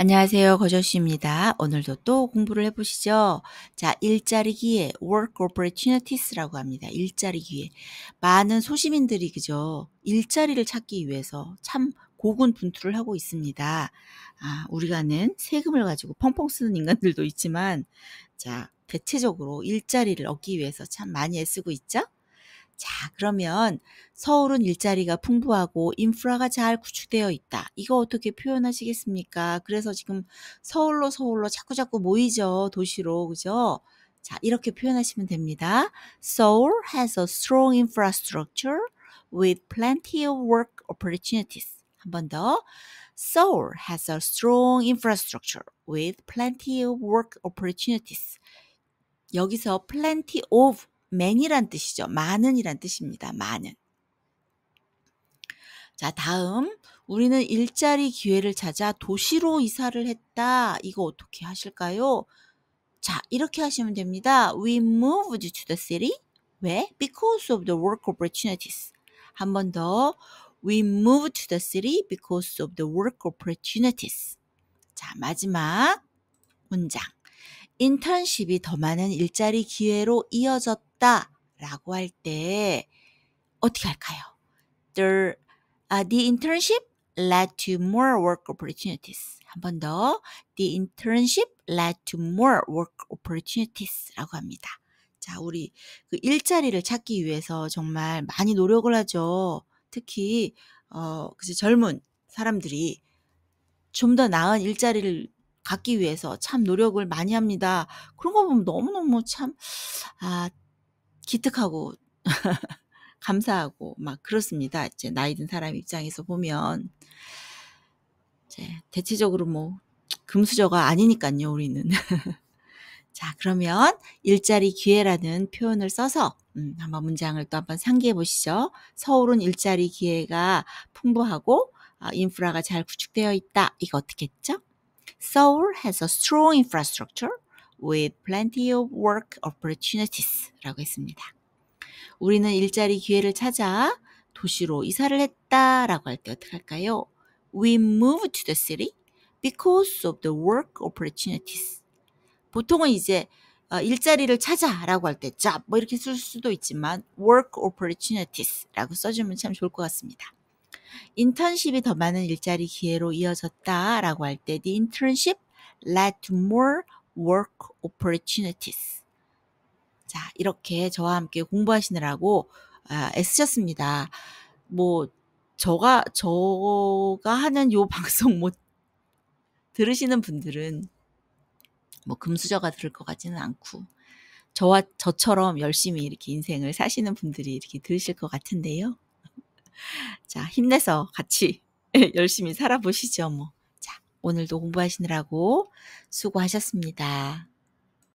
안녕하세요. 거저씨입니다. 오늘도 또 공부를 해보시죠. 자, 일자리 기회, work opportunities라고 합니다. 일자리 기회. 많은 소시민들이 그죠. 일자리를 찾기 위해서 참 고군분투를 하고 있습니다. 아, 우리가 는 세금을 가지고 펑펑 쓰는 인간들도 있지만, 자, 대체적으로 일자리를 얻기 위해서 참 많이 애쓰고 있죠? 자, 그러면 서울은 일자리가 풍부하고 인프라가 잘 구축되어 있다. 이거 어떻게 표현하시겠습니까? 그래서 지금 서울로 서울로 자꾸자꾸 모이죠. 도시로. 그죠? 자, 이렇게 표현하시면 됩니다. Seoul has a strong infrastructure with plenty of work opportunities. 한 번 더. Seoul has a strong infrastructure with plenty of work opportunities. 여기서 plenty of 맨이란 뜻이죠. 많은이란 뜻입니다. 많은. 자, 다음. 우리는 일자리 기회를 찾아 도시로 이사를 했다. 이거 어떻게 하실까요? 자, 이렇게 하시면 됩니다. We moved to the city. 왜? Because of the work opportunities. 한 번 더. We moved to the city because of the work opportunities. 자, 마지막 문장. 인턴십이 더 많은 일자리 기회로 이어졌다. 없다 라고 할 때 어떻게 할까요? There, uh, the internship led to more work opportunities. 한 번 더. The internship led to more work opportunities 라고 합니다. 자, 우리 그 일자리를 찾기 위해서 정말 많이 노력을 하죠. 특히, 어, 그래 젊은 사람들이 좀 더 나은 일자리를 갖기 위해서 참 노력을 많이 합니다. 그런 거 보면 너무너무 참, 아, 기특하고 감사하고 막 그렇습니다. 이제 나이 든 사람 입장에서 보면 이제 대체적으로 뭐 금수저가 아니니까요, 우리는. 자, 그러면 일자리 기회라는 표현을 써서 음, 한번 문장을 또 한번 상기해 보시죠. 서울은 일자리 기회가 풍부하고 어, 인프라가 잘 구축되어 있다. 이거 어떻게 했죠? Seoul has a strong infrastructure with plenty of work opportunities 라고 했습니다. 우리는 일자리 기회를 찾아 도시로 이사를 했다 라고 할 때 어떻게 할까요? We moved to the city because of the work opportunities. 보통은 이제 일자리를 찾아 라고 할때 job 뭐 이렇게 쓸 수도 있지만 work opportunities 라고 써주면 참 좋을 것 같습니다. 인턴십이 더 많은 일자리 기회로 이어졌다 라고 할 때 the internship led to more work opportunities. 자, 이렇게 저와 함께 공부하시느라고 아, 애쓰셨습니다. 뭐, 저가, 저가 하는 요 방송 못 들으시는 분들은 뭐 금수저가 들을 것 같지는 않고 저와 저처럼 열심히 이렇게 인생을 사시는 분들이 이렇게 들으실 것 같은데요. 자, 힘내서 같이 열심히 살아보시죠, 뭐. 오늘도 공부하시느라고 수고하셨습니다.